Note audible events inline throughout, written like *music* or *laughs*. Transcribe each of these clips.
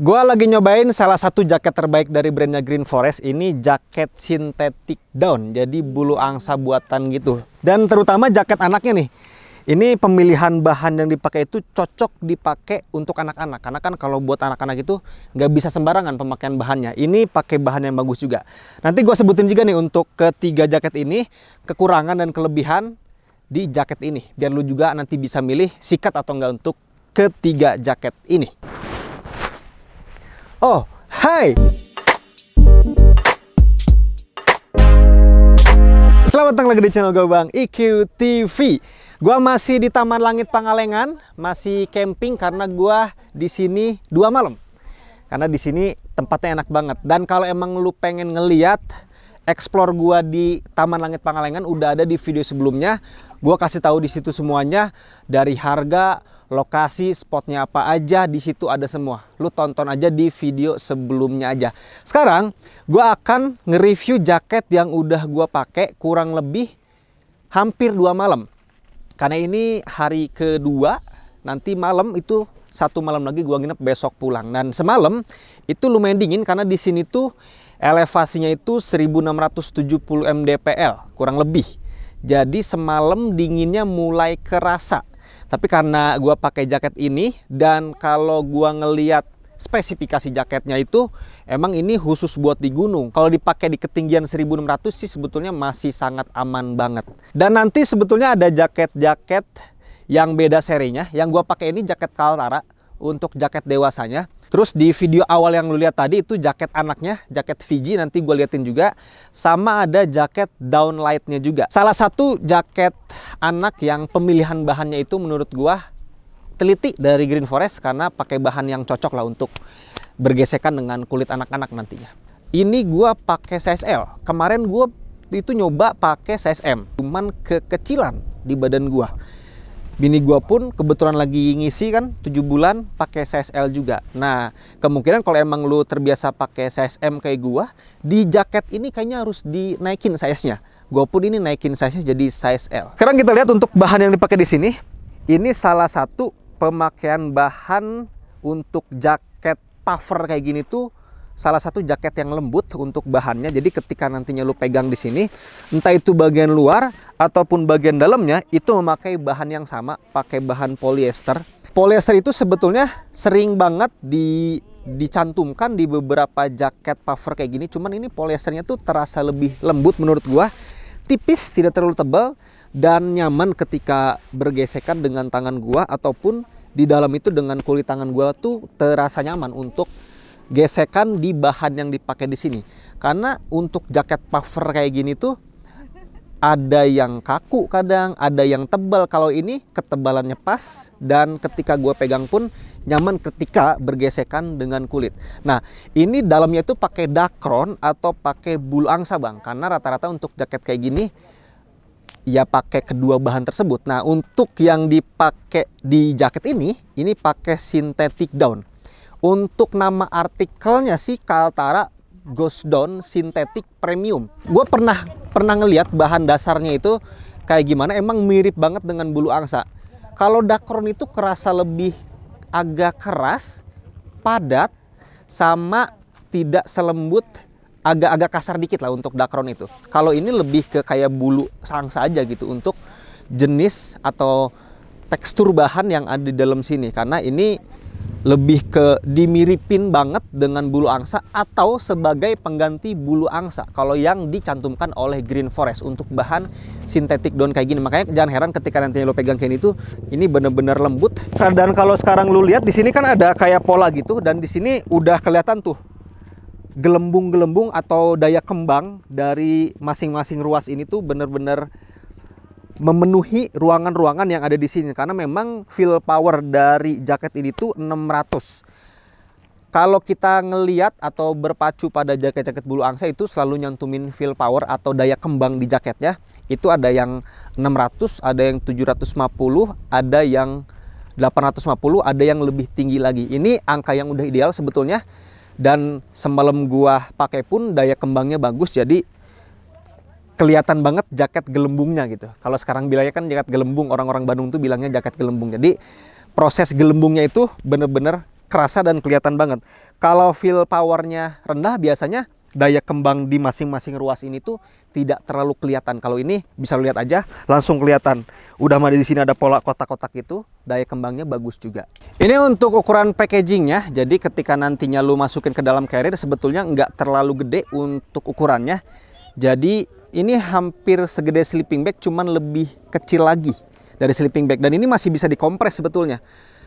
Gua lagi nyobain salah satu jaket terbaik dari brandnya Green Forest ini jaket sintetik down jadi bulu angsa buatan gitu dan terutama jaket anaknya nih ini pemilihan bahan yang dipakai itu cocok dipakai untuk anak-anak karena kan kalau buat anak-anak itu nggak bisa sembarangan pemakaian bahannya ini pakai bahan yang bagus juga nanti gua sebutin juga nih untuk ketiga jaket ini kekurangan dan kelebihan di jaket ini biar lu juga nanti bisa milih sikat atau enggak untuk ketiga jaket ini Oh, hai. Selamat datang lagi di channel gue Bang IQ TV. Gua masih di Taman Langit Pangalengan, masih camping karena gua di sini dua malam. Karena di sini tempatnya enak banget. Dan kalau emang lu pengen ngeliat explore gua di Taman Langit Pangalengan udah ada di video sebelumnya. Gua kasih tahu di situ semuanya dari harga lokasi spotnya apa aja di situ ada semua. Lu tonton aja di video sebelumnya aja. Sekarang gua akan nge-review jaket yang udah gua pakai kurang lebih hampir dua malam. Karena ini hari kedua, nanti malam itu satu malam lagi gua nginep besok pulang. Dan semalam itu lumayan dingin karena di sini tuh elevasinya itu 1670 mdpl kurang lebih. Jadi semalam dinginnya mulai kerasa tapi karena gua pakai jaket ini dan kalau gua ngeliat spesifikasi jaketnya itu emang ini khusus buat di gunung. Kalau dipakai di ketinggian 1600 sih sebetulnya masih sangat aman banget. Dan nanti sebetulnya ada jaket-jaket yang beda serinya. Yang gua pakai ini jaket Kaltara untuk jaket dewasanya. Terus di video awal yang lu lihat tadi itu jaket anaknya, jaket Fiji nanti gue liatin juga. Sama ada jaket downlightnya juga. Salah satu jaket anak yang pemilihan bahannya itu menurut gue teliti dari Green Forest karena pakai bahan yang cocok lah untuk bergesekan dengan kulit anak-anak nantinya. Ini gue pakai size Kemarin gue itu nyoba pakai size cuman kekecilan di badan gue bini gua pun kebetulan lagi ngisi kan 7 bulan pakai CSL juga. Nah, kemungkinan kalau emang lu terbiasa pakai CSM kayak gua, di jaket ini kayaknya harus dinaikin size-nya. Gua pun ini naikin size-nya jadi size L. Sekarang kita lihat untuk bahan yang dipakai di sini. Ini salah satu pemakaian bahan untuk jaket puffer kayak gini tuh salah satu jaket yang lembut untuk bahannya. Jadi ketika nantinya lu pegang di sini, entah itu bagian luar ataupun bagian dalamnya itu memakai bahan yang sama, pakai bahan polyester. Polyester itu sebetulnya sering banget di dicantumkan di beberapa jaket puffer kayak gini, cuman ini polyesternya tuh terasa lebih lembut menurut gua. Tipis, tidak terlalu tebal dan nyaman ketika bergesekan dengan tangan gua ataupun di dalam itu dengan kulit tangan gua tuh terasa nyaman untuk gesekan di bahan yang dipakai di sini. Karena untuk jaket puffer kayak gini tuh ada yang kaku kadang, ada yang tebal. Kalau ini ketebalannya pas dan ketika gue pegang pun nyaman ketika bergesekan dengan kulit. Nah, ini dalamnya tuh pakai dakron atau pakai bulu angsa bang, karena rata-rata untuk jaket kayak gini ya pakai kedua bahan tersebut. Nah, untuk yang dipakai di jaket ini, ini pakai synthetic down. Untuk nama artikelnya sih Kaltara Ghost Down Synthetic Premium. Gue pernah pernah ngelihat bahan dasarnya itu kayak gimana emang mirip banget dengan bulu angsa. Kalau dakron itu kerasa lebih agak keras, padat, sama tidak selembut agak-agak kasar dikit lah untuk dakron itu. Kalau ini lebih ke kayak bulu angsa aja gitu untuk jenis atau tekstur bahan yang ada di dalam sini karena ini lebih ke dimiripin banget dengan bulu angsa atau sebagai pengganti bulu angsa kalau yang dicantumkan oleh Green Forest untuk bahan sintetik daun kayak gini makanya jangan heran ketika nantinya lo pegang kayak itu ini bener-bener lembut nah, dan kalau sekarang lo lihat di sini kan ada kayak pola gitu dan di sini udah kelihatan tuh gelembung-gelembung atau daya kembang dari masing-masing ruas ini tuh bener-bener memenuhi ruangan-ruangan yang ada di sini karena memang fill power dari jaket ini tuh 600 kalau kita ngeliat atau berpacu pada jaket-jaket bulu angsa itu selalu nyantumin fill power atau daya kembang di jaketnya itu ada yang 600 ada yang 750 ada yang 850 ada yang lebih tinggi lagi ini angka yang udah ideal sebetulnya dan semalam gua pakai pun daya kembangnya bagus jadi kelihatan banget jaket gelembungnya gitu. Kalau sekarang bilangnya kan jaket gelembung, orang-orang Bandung tuh bilangnya jaket gelembung. Jadi proses gelembungnya itu bener-bener kerasa dan kelihatan banget. Kalau feel powernya rendah biasanya daya kembang di masing-masing ruas ini tuh tidak terlalu kelihatan. Kalau ini bisa lihat aja langsung kelihatan. Udah ada di sini ada pola kotak-kotak itu, daya kembangnya bagus juga. Ini untuk ukuran packagingnya, jadi ketika nantinya lu masukin ke dalam carrier sebetulnya nggak terlalu gede untuk ukurannya. Jadi ini hampir segede sleeping bag cuman lebih kecil lagi dari sleeping bag dan ini masih bisa dikompres sebetulnya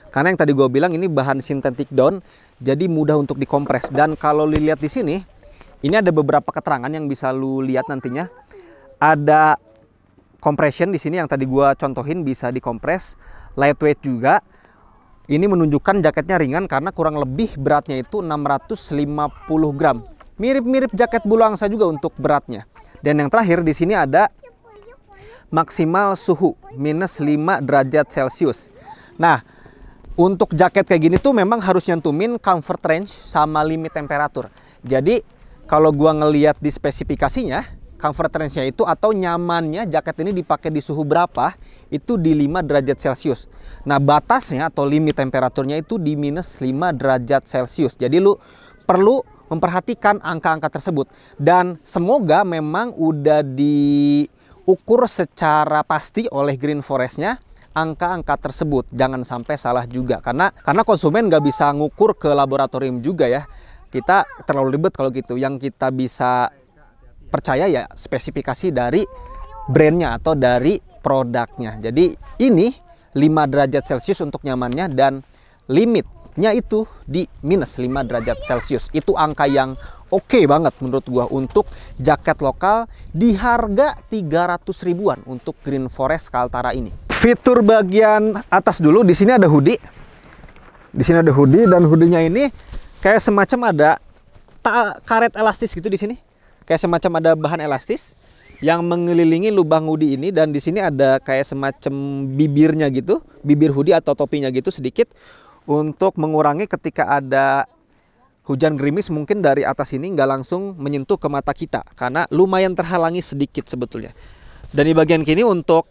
karena yang tadi gue bilang ini bahan sintetik down, jadi mudah untuk dikompres dan kalau dilihat di sini ini ada beberapa keterangan yang bisa lu lihat nantinya ada compression di sini yang tadi gue contohin bisa dikompres lightweight juga ini menunjukkan jaketnya ringan karena kurang lebih beratnya itu 650 gram mirip-mirip jaket bulu angsa juga untuk beratnya dan yang terakhir di sini ada maksimal suhu minus 5 derajat Celcius. Nah, untuk jaket kayak gini tuh memang harus nyentumin comfort range sama limit temperatur. Jadi kalau gua ngeliat di spesifikasinya, comfort range-nya itu atau nyamannya jaket ini dipakai di suhu berapa itu di 5 derajat Celcius. Nah, batasnya atau limit temperaturnya itu di minus 5 derajat Celcius. Jadi lu perlu memperhatikan angka-angka tersebut dan semoga memang udah diukur secara pasti oleh Green Forestnya angka-angka tersebut jangan sampai salah juga karena karena konsumen nggak bisa ngukur ke laboratorium juga ya kita terlalu ribet kalau gitu yang kita bisa percaya ya spesifikasi dari brandnya atau dari produknya jadi ini 5 derajat celcius untuk nyamannya dan limit nya itu di minus 5 derajat Celcius. Itu angka yang oke okay banget menurut gua untuk jaket lokal di harga 300 ribuan untuk Green Forest Kaltara ini. Fitur bagian atas dulu di sini ada hoodie. Di sini ada hoodie dan hoodie ini kayak semacam ada karet elastis gitu di sini. Kayak semacam ada bahan elastis yang mengelilingi lubang hoodie ini dan di sini ada kayak semacam bibirnya gitu, bibir hoodie atau topinya gitu sedikit untuk mengurangi ketika ada hujan gerimis mungkin dari atas ini nggak langsung menyentuh ke mata kita karena lumayan terhalangi sedikit sebetulnya. Dan di bagian kini untuk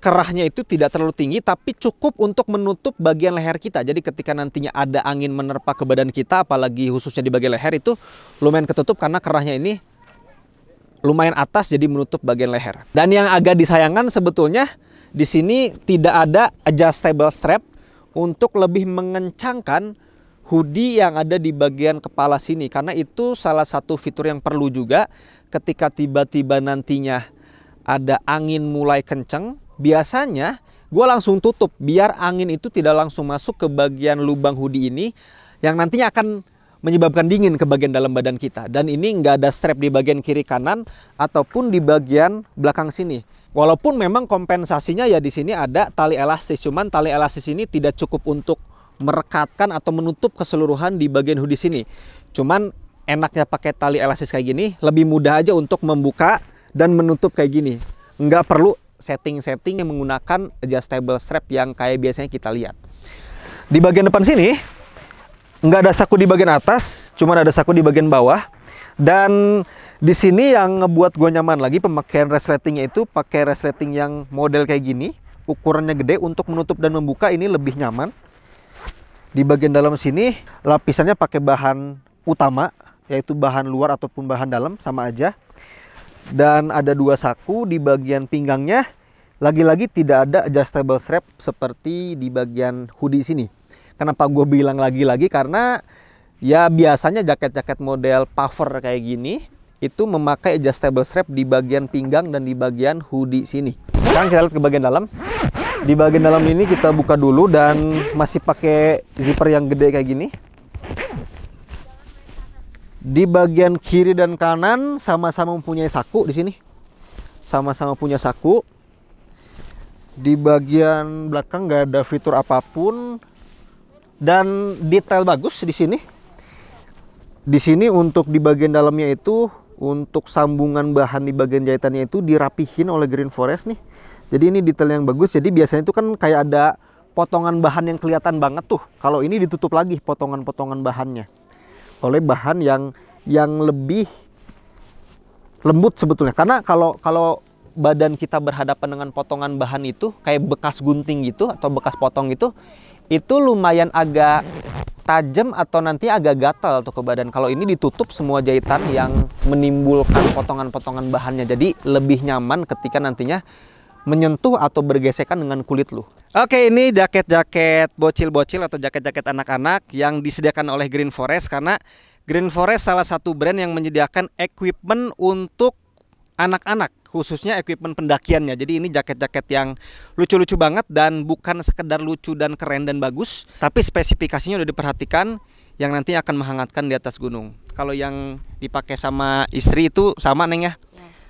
kerahnya itu tidak terlalu tinggi tapi cukup untuk menutup bagian leher kita. Jadi ketika nantinya ada angin menerpa ke badan kita apalagi khususnya di bagian leher itu lumayan ketutup karena kerahnya ini lumayan atas jadi menutup bagian leher. Dan yang agak disayangkan sebetulnya di sini tidak ada adjustable strap untuk lebih mengencangkan hoodie yang ada di bagian kepala sini karena itu salah satu fitur yang perlu juga ketika tiba-tiba nantinya ada angin mulai kenceng biasanya gue langsung tutup biar angin itu tidak langsung masuk ke bagian lubang hoodie ini yang nantinya akan menyebabkan dingin ke bagian dalam badan kita dan ini nggak ada strap di bagian kiri kanan ataupun di bagian belakang sini Walaupun memang kompensasinya ya di sini ada tali elastis, cuman tali elastis ini tidak cukup untuk merekatkan atau menutup keseluruhan di bagian hoodie sini. Cuman enaknya pakai tali elastis kayak gini, lebih mudah aja untuk membuka dan menutup kayak gini. Nggak perlu setting-setting yang menggunakan adjustable strap yang kayak biasanya kita lihat. Di bagian depan sini, nggak ada saku di bagian atas, cuman ada saku di bagian bawah. Dan di sini yang ngebuat gue nyaman lagi pemakaian resletingnya itu pakai resleting yang model kayak gini. Ukurannya gede untuk menutup dan membuka ini lebih nyaman. Di bagian dalam sini lapisannya pakai bahan utama yaitu bahan luar ataupun bahan dalam sama aja. Dan ada dua saku di bagian pinggangnya. Lagi-lagi tidak ada adjustable strap seperti di bagian hoodie sini. Kenapa gue bilang lagi-lagi? Karena ya biasanya jaket-jaket model puffer kayak gini itu memakai adjustable strap di bagian pinggang dan di bagian hoodie sini. Sekarang kita lihat ke bagian dalam. Di bagian dalam ini kita buka dulu dan masih pakai zipper yang gede kayak gini. Di bagian kiri dan kanan sama-sama mempunyai saku di sini. Sama-sama punya saku. Di bagian belakang nggak ada fitur apapun dan detail bagus di sini di sini untuk di bagian dalamnya itu untuk sambungan bahan di bagian jahitannya itu dirapihin oleh Green Forest nih. Jadi ini detail yang bagus. Jadi biasanya itu kan kayak ada potongan bahan yang kelihatan banget tuh. Kalau ini ditutup lagi potongan-potongan bahannya oleh bahan yang yang lebih lembut sebetulnya. Karena kalau kalau badan kita berhadapan dengan potongan bahan itu kayak bekas gunting gitu atau bekas potong gitu, itu lumayan agak tajam atau nanti agak gatal tuh ke badan. Kalau ini ditutup semua jahitan yang menimbulkan potongan-potongan bahannya. Jadi lebih nyaman ketika nantinya menyentuh atau bergesekan dengan kulit lu. Oke, ini jaket-jaket bocil-bocil atau jaket-jaket anak-anak yang disediakan oleh Green Forest karena Green Forest salah satu brand yang menyediakan equipment untuk anak-anak khususnya equipment pendakiannya. Jadi ini jaket-jaket yang lucu-lucu banget dan bukan sekedar lucu dan keren dan bagus, tapi spesifikasinya udah diperhatikan yang nanti akan menghangatkan di atas gunung. Kalau yang dipakai sama istri itu sama Neng ya. Iya.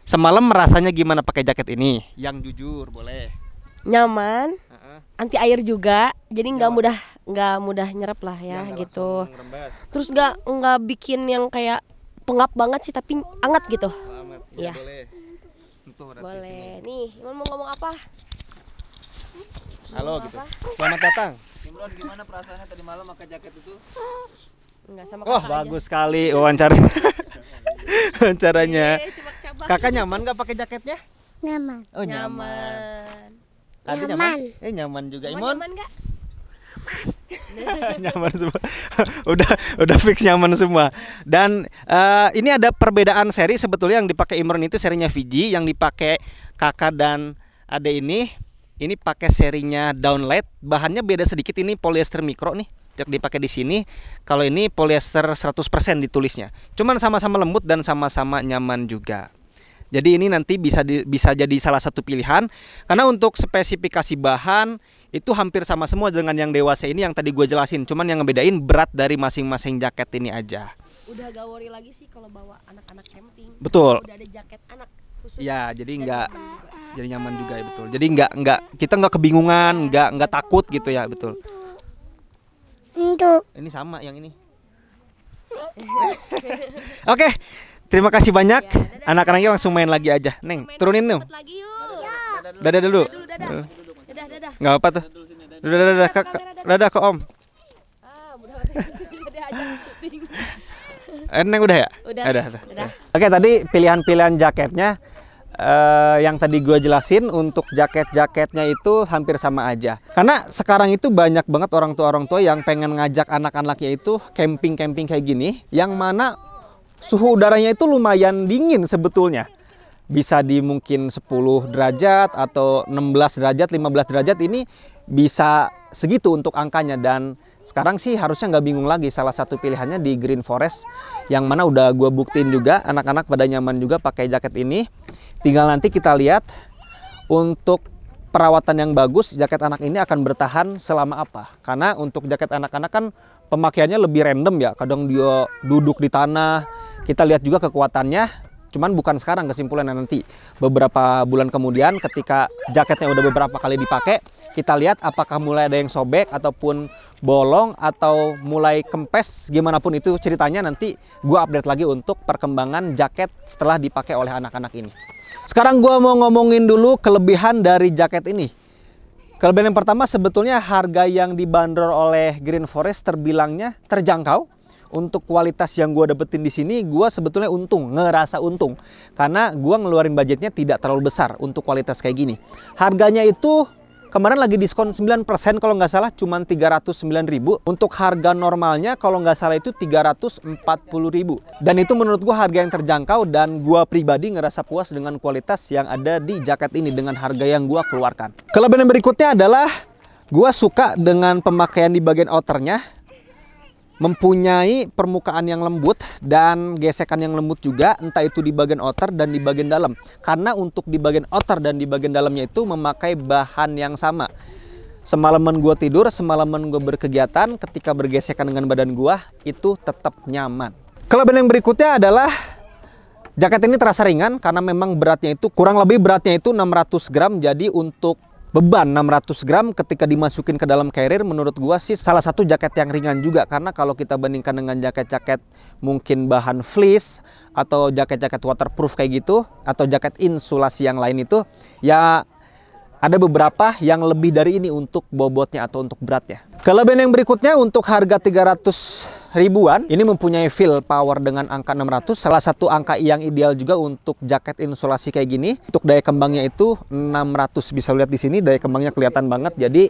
Semalam merasanya gimana pakai jaket ini? Yang jujur boleh. Nyaman. Anti air juga. Jadi nggak mudah nggak mudah nyerap lah ya, ya gitu. Terus nggak nggak bikin yang kayak pengap banget sih tapi hangat gitu. Iya. Boleh. Tuh, boleh. Nih, Iman mau ngomong apa? Halo gitu. Apa? Selamat datang. Imron gimana perasaannya tadi malam pakai jaket itu? Enggak sama Wah, oh, bagus sekali wawancara. *laughs* Wawancaranya. Iya, iya, Kakak nyaman gak pakai jaketnya? Nyaman. Oh, nyaman. Nyaman. Tadi nyaman. Eh, nyaman juga, Imron. Nyaman gak? *laughs* nyaman semua. *laughs* udah udah fix nyaman semua. Dan uh, ini ada perbedaan seri sebetulnya yang dipakai Imron itu serinya Fiji, yang dipakai Kakak dan Ade ini ini pakai serinya downlight. Bahannya beda sedikit ini polyester mikro nih yang dipakai di sini. Kalau ini polyester 100% ditulisnya. Cuman sama-sama lembut dan sama-sama nyaman juga. Jadi ini nanti bisa di, bisa jadi salah satu pilihan karena untuk spesifikasi bahan itu hampir sama semua dengan yang dewasa ini yang tadi gue jelasin cuman yang ngebedain berat dari masing-masing jaket ini aja udah gak worry lagi sih kalau bawa anak-anak camping betul udah ada jaket anak khusus ya jadi nggak jadi nyaman juga ya betul jadi nggak nggak kita nggak kebingungan iya, nggak nggak takut gitu ya betul itu. ini sama yang ini *laughs* oke terima kasih banyak ya, anak-anaknya langsung main lagi aja neng turunin tuh. Iya. dadah dulu dadah. Enggak apa tuh. Dadah, dadah, dadah, Kak. Dadah kok, Om. Ah, *laughs* Eneng eh, udah ya? Udah. Eh, udah. udah. udah. Oke, tadi pilihan-pilihan jaketnya Uh, yang tadi gue jelasin untuk jaket-jaketnya itu hampir sama aja karena sekarang itu banyak banget orang tua orang tua yang pengen ngajak anak-anaknya itu camping-camping kayak gini yang mana suhu udaranya itu lumayan dingin sebetulnya bisa di mungkin 10 derajat atau 16 derajat, 15 derajat ini bisa segitu untuk angkanya dan sekarang sih harusnya nggak bingung lagi salah satu pilihannya di Green Forest yang mana udah gue buktiin juga anak-anak pada nyaman juga pakai jaket ini tinggal nanti kita lihat untuk perawatan yang bagus jaket anak ini akan bertahan selama apa karena untuk jaket anak-anak kan pemakaiannya lebih random ya kadang dia duduk di tanah kita lihat juga kekuatannya Cuman bukan sekarang kesimpulannya nanti. Beberapa bulan kemudian ketika jaketnya udah beberapa kali dipakai, kita lihat apakah mulai ada yang sobek ataupun bolong atau mulai kempes gimana pun itu ceritanya nanti gue update lagi untuk perkembangan jaket setelah dipakai oleh anak-anak ini. Sekarang gue mau ngomongin dulu kelebihan dari jaket ini. Kelebihan yang pertama sebetulnya harga yang dibanderol oleh Green Forest terbilangnya terjangkau untuk kualitas yang gue dapetin di sini gue sebetulnya untung ngerasa untung karena gue ngeluarin budgetnya tidak terlalu besar untuk kualitas kayak gini harganya itu Kemarin lagi diskon 9% kalau nggak salah cuma 309.000. Untuk harga normalnya kalau nggak salah itu 340.000. Dan itu menurut gue harga yang terjangkau dan gua pribadi ngerasa puas dengan kualitas yang ada di jaket ini dengan harga yang gue keluarkan. Kelebihan berikutnya adalah gua suka dengan pemakaian di bagian outernya mempunyai permukaan yang lembut dan gesekan yang lembut juga entah itu di bagian outer dan di bagian dalam karena untuk di bagian outer dan di bagian dalamnya itu memakai bahan yang sama semalaman gue tidur semalaman gue berkegiatan ketika bergesekan dengan badan gue itu tetap nyaman kelebihan yang berikutnya adalah jaket ini terasa ringan karena memang beratnya itu kurang lebih beratnya itu 600 gram jadi untuk beban 600 gram ketika dimasukin ke dalam carrier menurut gua sih salah satu jaket yang ringan juga karena kalau kita bandingkan dengan jaket-jaket mungkin bahan fleece atau jaket-jaket waterproof kayak gitu atau jaket insulasi yang lain itu ya ada beberapa yang lebih dari ini untuk bobotnya atau untuk beratnya. Kelebihan yang berikutnya untuk harga 300 ribuan, ini mempunyai feel power dengan angka 600, salah satu angka yang ideal juga untuk jaket insulasi kayak gini. Untuk daya kembangnya itu 600, bisa lihat di sini daya kembangnya kelihatan banget, jadi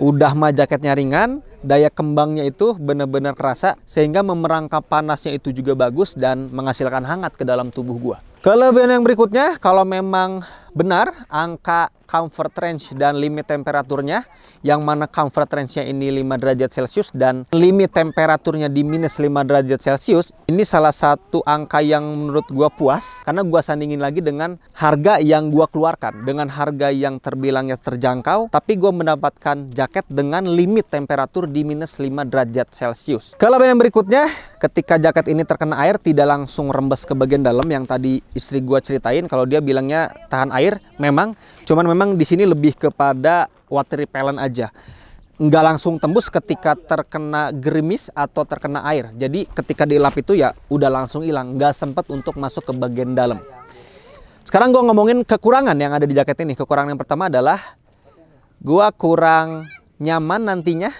udah mah jaketnya ringan, daya kembangnya itu benar-benar kerasa sehingga memerangkap panasnya itu juga bagus dan menghasilkan hangat ke dalam tubuh gua. Kelebihan yang berikutnya kalau memang Benar, angka comfort range dan limit temperaturnya, yang mana comfort range-nya ini 5 derajat Celcius dan limit temperaturnya di minus 5 derajat Celcius, ini salah satu angka yang menurut gua puas, karena gua sandingin lagi dengan harga yang gua keluarkan, dengan harga yang terbilangnya terjangkau, tapi gua mendapatkan jaket dengan limit temperatur di minus 5 derajat Celcius. Kelebihan yang berikutnya, ketika jaket ini terkena air, tidak langsung rembes ke bagian dalam yang tadi istri gua ceritain, kalau dia bilangnya tahan air air memang cuman memang di sini lebih kepada water repellent aja nggak langsung tembus ketika terkena gerimis atau terkena air. Jadi ketika dilap itu ya udah langsung hilang, nggak sempet untuk masuk ke bagian dalam. Sekarang gue ngomongin kekurangan yang ada di jaket ini. Kekurangan yang pertama adalah gue kurang nyaman nantinya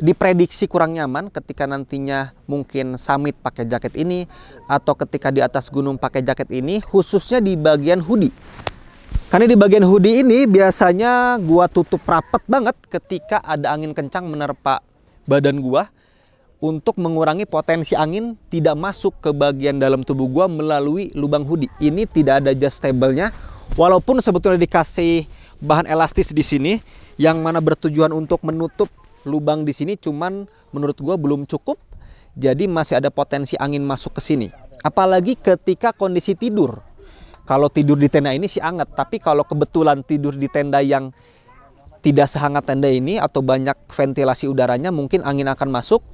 diprediksi kurang nyaman ketika nantinya mungkin summit pakai jaket ini atau ketika di atas gunung pakai jaket ini khususnya di bagian hoodie karena di bagian hoodie ini biasanya gua tutup rapet banget ketika ada angin kencang menerpa badan gua untuk mengurangi potensi angin tidak masuk ke bagian dalam tubuh gua melalui lubang hoodie ini tidak ada adjustable-nya walaupun sebetulnya dikasih bahan elastis di sini yang mana bertujuan untuk menutup lubang di sini cuman menurut gue belum cukup jadi masih ada potensi angin masuk ke sini apalagi ketika kondisi tidur kalau tidur di tenda ini sih anget tapi kalau kebetulan tidur di tenda yang tidak sehangat tenda ini atau banyak ventilasi udaranya mungkin angin akan masuk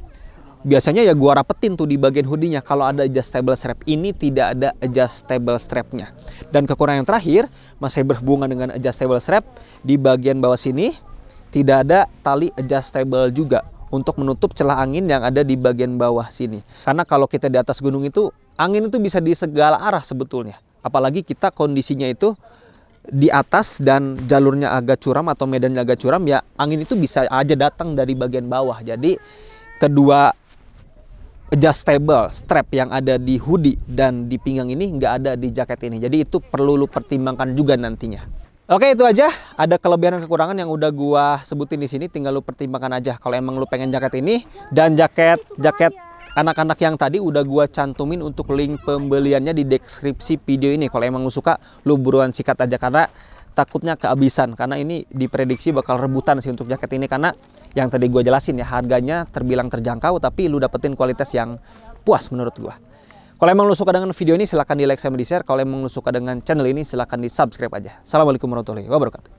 biasanya ya gua rapetin tuh di bagian hoodie-nya kalau ada adjustable strap ini tidak ada adjustable strapnya dan kekurangan yang terakhir masih berhubungan dengan adjustable strap di bagian bawah sini tidak ada tali adjustable juga untuk menutup celah angin yang ada di bagian bawah sini. Karena kalau kita di atas gunung itu, angin itu bisa di segala arah sebetulnya. Apalagi kita kondisinya itu di atas dan jalurnya agak curam atau medannya agak curam, ya angin itu bisa aja datang dari bagian bawah. Jadi kedua adjustable strap yang ada di hoodie dan di pinggang ini nggak ada di jaket ini. Jadi itu perlu lu pertimbangkan juga nantinya. Oke itu aja, ada kelebihan dan kekurangan yang udah gua sebutin di sini, tinggal lu pertimbangkan aja kalau emang lu pengen jaket ini dan jaket jaket anak-anak yang tadi udah gua cantumin untuk link pembeliannya di deskripsi video ini. Kalau emang lu suka, lu buruan sikat aja karena takutnya kehabisan karena ini diprediksi bakal rebutan sih untuk jaket ini karena yang tadi gua jelasin ya harganya terbilang terjangkau tapi lu dapetin kualitas yang puas menurut gua. Kalau emang lu suka dengan video ini silahkan di like sama di share. Kalau emang lu suka dengan channel ini silahkan di subscribe aja. Assalamualaikum warahmatullahi wabarakatuh.